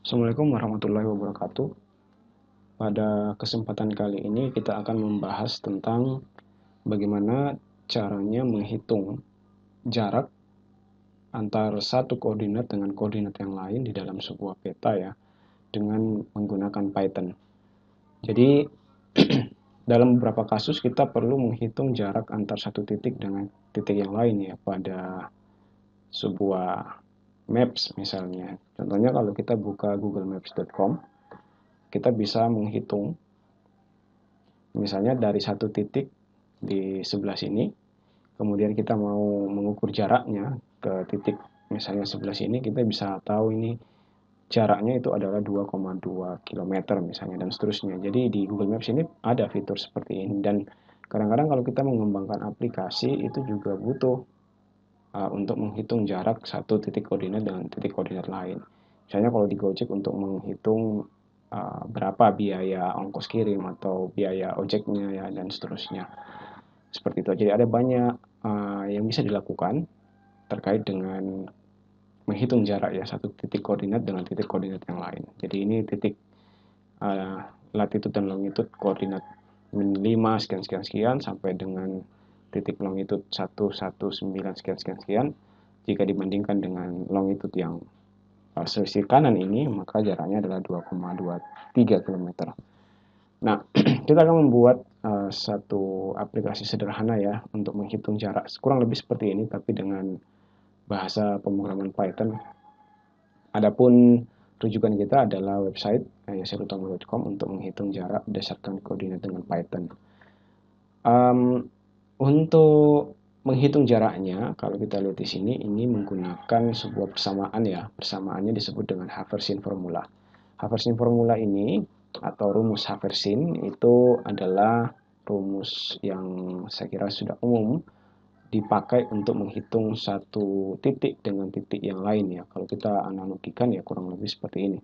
Assalamualaikum warahmatullahi wabarakatuh. Pada kesempatan kali ini kita akan membahas tentang bagaimana caranya menghitung jarak antar satu koordinat dengan koordinat yang lain di dalam sebuah peta ya dengan menggunakan Python. Jadi dalam beberapa kasus kita perlu menghitung jarak antar satu titik dengan titik yang lain ya pada sebuah Maps misalnya. Contohnya kalau kita buka googlemaps.com, kita bisa menghitung misalnya dari satu titik di sebelah sini, kemudian kita mau mengukur jaraknya ke titik misalnya sebelah sini, kita bisa tahu ini jaraknya itu adalah 2,2 km misalnya dan seterusnya. Jadi di Google Maps ini ada fitur seperti ini dan kadang-kadang kalau kita mengembangkan aplikasi itu juga butuh Uh, untuk menghitung jarak satu titik koordinat dengan titik koordinat lain. Misalnya kalau di Gojek untuk menghitung uh, berapa biaya ongkos kirim atau biaya ojeknya ya dan seterusnya. Seperti itu. Jadi ada banyak uh, yang bisa dilakukan terkait dengan menghitung jarak ya satu titik koordinat dengan titik koordinat yang lain. Jadi ini titik uh, latitud dan longitud koordinat min 5 sekian sekian sekian sampai dengan titik longitude 119 sekian sekian sekian jika dibandingkan dengan longitude yang uh, selisih kanan ini maka jaraknya adalah 2,23 km. Nah, kita akan membuat uh, satu aplikasi sederhana ya untuk menghitung jarak kurang lebih seperti ini tapi dengan bahasa pemrograman Python. Adapun rujukan kita adalah website yaserutango.com untuk menghitung jarak berdasarkan koordinat dengan Python. Um, untuk menghitung jaraknya, kalau kita lihat di sini, ini menggunakan sebuah persamaan ya. Persamaannya disebut dengan Haversin formula. Haversin formula ini atau rumus Haversin itu adalah rumus yang saya kira sudah umum dipakai untuk menghitung satu titik dengan titik yang lain ya. Kalau kita analogikan ya kurang lebih seperti ini.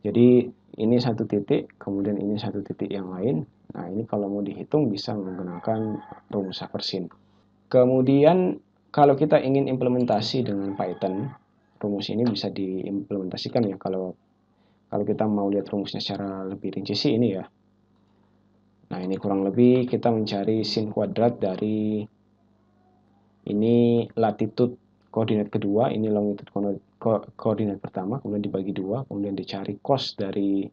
Jadi ini satu titik, kemudian ini satu titik yang lain, Nah, ini kalau mau dihitung bisa menggunakan rumus Haversin. Kemudian, kalau kita ingin implementasi dengan Python, rumus ini bisa diimplementasikan ya kalau kalau kita mau lihat rumusnya secara lebih rinci sih ini ya. Nah, ini kurang lebih kita mencari sin kuadrat dari ini latitude koordinat kedua, ini longitude ko koordinat pertama, kemudian dibagi dua, kemudian dicari cos dari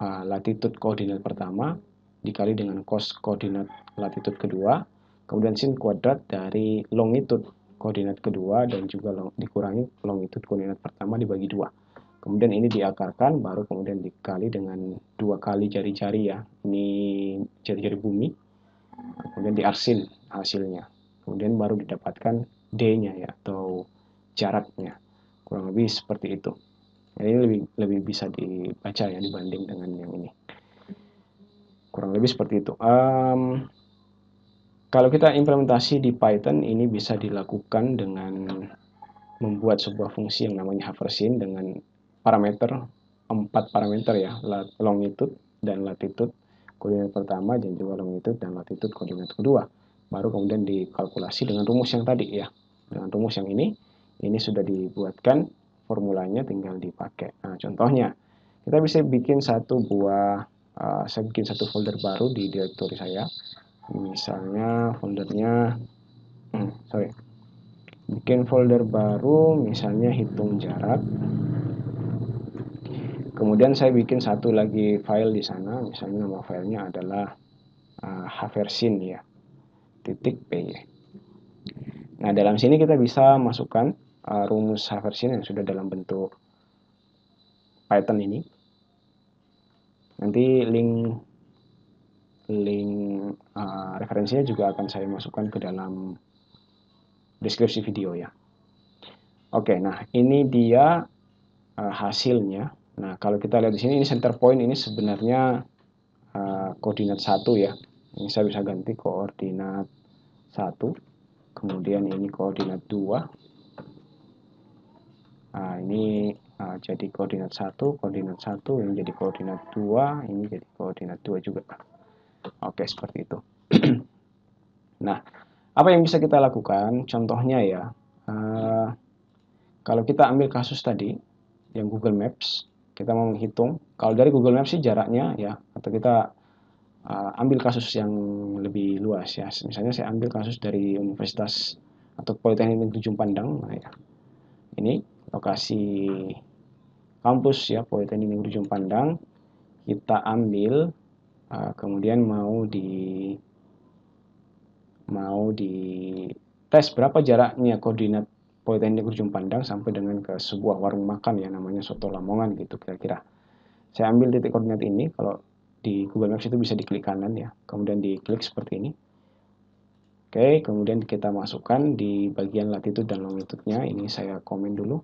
uh, latitude koordinat pertama, dikali dengan cos koordinat latitud kedua, kemudian sin kuadrat dari longitud koordinat kedua dan juga long, dikurangi longitud koordinat pertama dibagi dua. Kemudian ini diakarkan, baru kemudian dikali dengan dua kali jari-jari ya, ini jari-jari bumi, kemudian diarsin hasilnya. Kemudian baru didapatkan D-nya ya, atau jaraknya, kurang lebih seperti itu. ini lebih, lebih bisa dibaca ya dibanding dengan yang ini lebih seperti itu. Um, kalau kita implementasi di Python ini bisa dilakukan dengan membuat sebuah fungsi yang namanya Haversin dengan parameter empat parameter ya longitude dan latitude koordinat pertama dan juga longitude dan latitude koordinat kedua baru kemudian dikalkulasi dengan rumus yang tadi ya dengan rumus yang ini ini sudah dibuatkan formulanya tinggal dipakai nah contohnya kita bisa bikin satu buah Eh, saya bikin satu folder baru di direktori saya misalnya foldernya hmm, sorry bikin folder baru misalnya hitung jarak kemudian saya bikin satu lagi file di sana misalnya nama filenya adalah uh, haversin ya titik py nah dalam sini kita bisa masukkan uh, rumus haversin yang sudah dalam bentuk Python ini nanti link link uh, referensinya juga akan saya masukkan ke dalam deskripsi video ya oke nah ini dia uh, hasilnya nah kalau kita lihat di sini ini center point ini sebenarnya uh, koordinat satu ya ini saya bisa ganti koordinat satu kemudian ini koordinat dua nah ini Ah, jadi koordinat satu koordinat satu ini jadi koordinat dua ini jadi koordinat dua juga. Oke, seperti itu. nah, apa yang bisa kita lakukan? Contohnya ya, uh, kalau kita ambil kasus tadi, yang Google Maps, kita mau menghitung, kalau dari Google Maps sih jaraknya ya, atau kita uh, ambil kasus yang lebih luas ya. Misalnya saya ambil kasus dari Universitas atau Politeknik Negeri Jumpandang, nah ya. ini lokasi kampus ya Politeknik Negeri Ujung Pandang kita ambil uh, kemudian mau di mau di tes berapa jaraknya koordinat Politeknik Ujung Pandang sampai dengan ke sebuah warung makan ya namanya Soto Lamongan gitu kira-kira. Saya ambil titik koordinat ini kalau di Google Maps itu bisa diklik kanan ya, kemudian diklik seperti ini. Oke, kemudian kita masukkan di bagian latitude dan longitudnya. Ini saya komen dulu.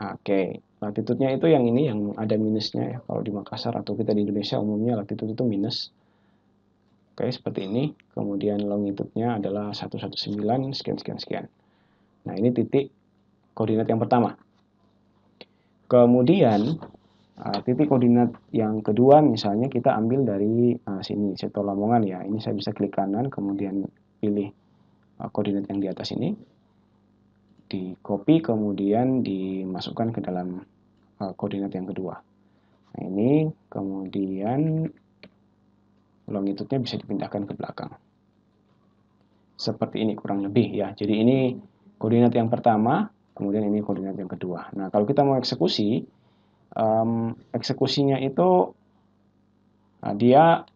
Oke, latitudenya itu yang ini yang ada minusnya ya. Kalau di Makassar atau kita di Indonesia umumnya latitude itu minus. Oke, seperti ini. Kemudian longitudenya adalah 119 sekian sekian sekian. Nah, ini titik koordinat yang pertama. Kemudian uh, titik koordinat yang kedua misalnya kita ambil dari uh, sini Seto Lamongan ya. Ini saya bisa klik kanan kemudian pilih uh, koordinat yang di atas ini di copy kemudian dimasukkan ke dalam uh, koordinat yang kedua. Nah, ini kemudian longitudenya bisa dipindahkan ke belakang. Seperti ini kurang lebih ya. Jadi ini koordinat yang pertama, kemudian ini koordinat yang kedua. Nah, kalau kita mau eksekusi, um, eksekusinya itu nah, dia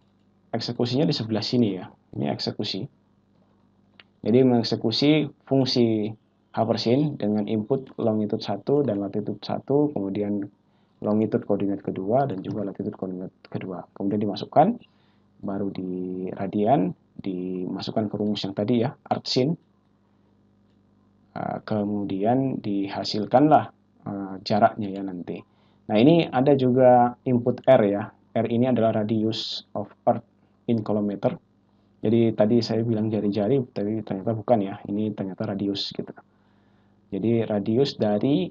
eksekusinya di sebelah sini ya. Ini eksekusi. Jadi mengeksekusi fungsi Haversin dengan input longitude 1 dan latitude 1, kemudian longitude koordinat kedua dan juga latitude koordinat kedua. Kemudian dimasukkan, baru di radian, dimasukkan ke rumus yang tadi ya, arcsin. Ah, kemudian dihasilkanlah ah, jaraknya ya nanti. Nah ini ada juga input R ya, R ini adalah radius of Earth in kilometer. Jadi tadi saya bilang jari-jari, tapi ternyata bukan ya, ini ternyata radius gitu. Jadi radius dari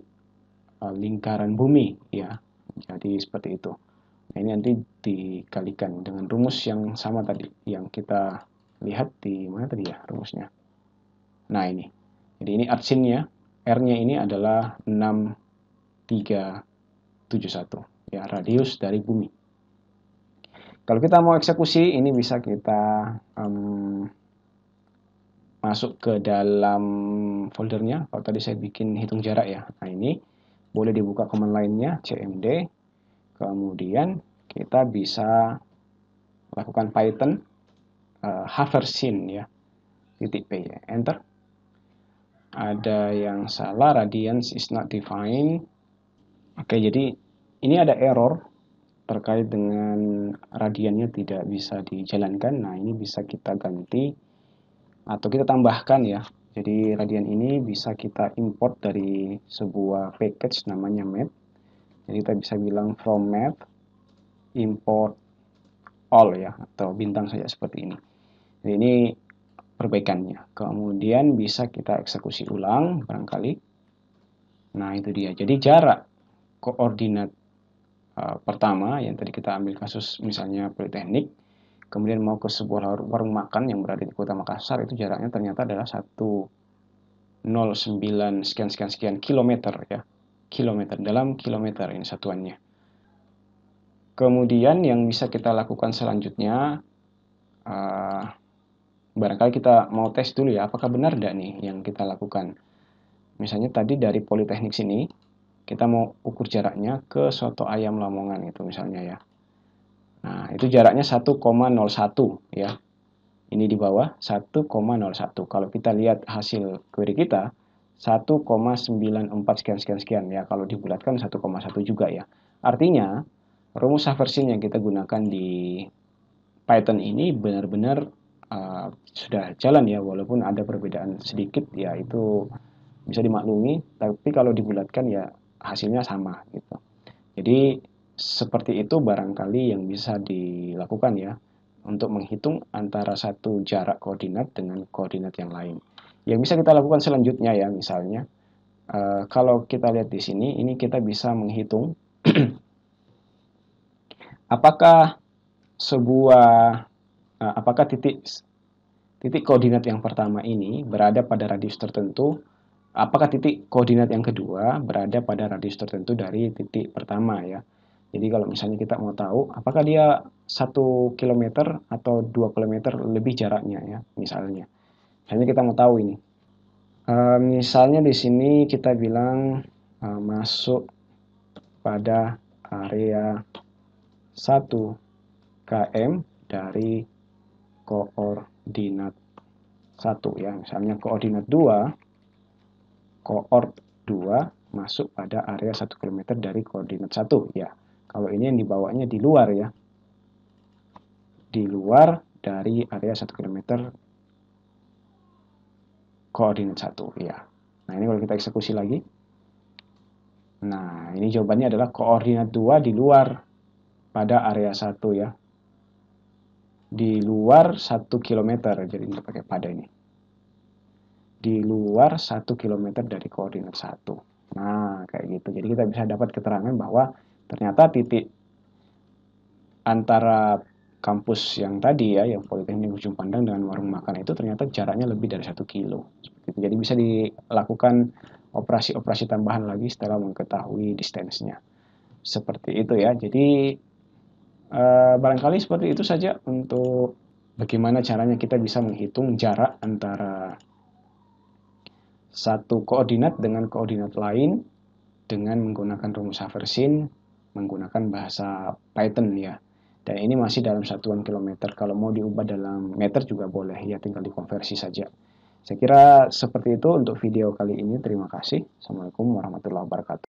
uh, lingkaran bumi ya. Jadi seperti itu. Nah, ini nanti dikalikan dengan rumus yang sama tadi yang kita lihat di mana tadi ya rumusnya. Nah, ini. Jadi ini arcsinnya. R-nya ini adalah 6371 ya, radius dari bumi. Kalau kita mau eksekusi ini bisa kita um, masuk ke dalam foldernya. Kalau tadi saya bikin hitung jarak ya. Nah ini boleh dibuka command lainnya cmd. Kemudian kita bisa lakukan python uh, haversin ya titik p ya. enter. Ada yang salah Radiance is not defined. Oke jadi ini ada error terkait dengan radiannya tidak bisa dijalankan. Nah ini bisa kita ganti atau kita tambahkan ya jadi radian ini bisa kita import dari sebuah package namanya map. Jadi kita bisa bilang from map import all ya atau bintang saja seperti ini. Jadi ini perbaikannya. Kemudian bisa kita eksekusi ulang barangkali. Nah, itu dia. Jadi jarak koordinat uh, pertama yang tadi kita ambil kasus misalnya politeknik kemudian mau ke sebuah warung makan yang berada di kota Makassar itu jaraknya ternyata adalah 109 sekian sekian sekian kilometer ya kilometer dalam kilometer ini satuannya kemudian yang bisa kita lakukan selanjutnya uh, barangkali kita mau tes dulu ya apakah benar tidak nih yang kita lakukan misalnya tadi dari Politeknik sini kita mau ukur jaraknya ke soto ayam Lamongan itu misalnya ya Nah, itu jaraknya 1,01 ya. Ini di bawah 1,01. Kalau kita lihat hasil query kita 1,94 sekian sekian sekian ya. Kalau dibulatkan 1,1 juga ya. Artinya rumus subversion yang kita gunakan di Python ini benar-benar uh, sudah jalan ya walaupun ada perbedaan sedikit ya itu bisa dimaklumi tapi kalau dibulatkan ya hasilnya sama gitu. Jadi seperti itu barangkali yang bisa dilakukan ya untuk menghitung antara satu jarak koordinat dengan koordinat yang lain. Yang bisa kita lakukan selanjutnya ya misalnya uh, kalau kita lihat di sini ini kita bisa menghitung apakah sebuah uh, apakah titik titik koordinat yang pertama ini berada pada radius tertentu apakah titik koordinat yang kedua berada pada radius tertentu dari titik pertama ya. Jadi kalau misalnya kita mau tahu apakah dia satu kilometer atau dua kilometer lebih jaraknya ya misalnya. Misalnya kita mau tahu ini. E, misalnya di sini kita bilang e, masuk pada area 1 km dari koordinat 1 ya. Misalnya koordinat 2 koord 2 masuk pada area 1 km dari koordinat 1 ya kalau ini yang dibawanya di luar ya. Di luar dari area 1 km koordinat 1 ya. Nah, ini kalau kita eksekusi lagi. Nah, ini jawabannya adalah koordinat 2 di luar pada area 1 ya. Di luar 1 km, jadi ini pakai pada ini. Di luar 1 km dari koordinat 1. Nah, kayak gitu. Jadi kita bisa dapat keterangan bahwa ternyata titik antara kampus yang tadi ya, yang Politeknik Ujung Pandang dengan warung makan itu ternyata jaraknya lebih dari satu kilo. Jadi bisa dilakukan operasi-operasi tambahan lagi setelah mengetahui distance-nya. Seperti itu ya. Jadi eh, barangkali seperti itu saja untuk bagaimana caranya kita bisa menghitung jarak antara satu koordinat dengan koordinat lain dengan menggunakan rumus Haversin menggunakan bahasa Python ya. Dan ini masih dalam satuan kilometer. Kalau mau diubah dalam meter juga boleh, ya tinggal dikonversi saja. Saya kira seperti itu untuk video kali ini. Terima kasih. Assalamualaikum warahmatullahi wabarakatuh.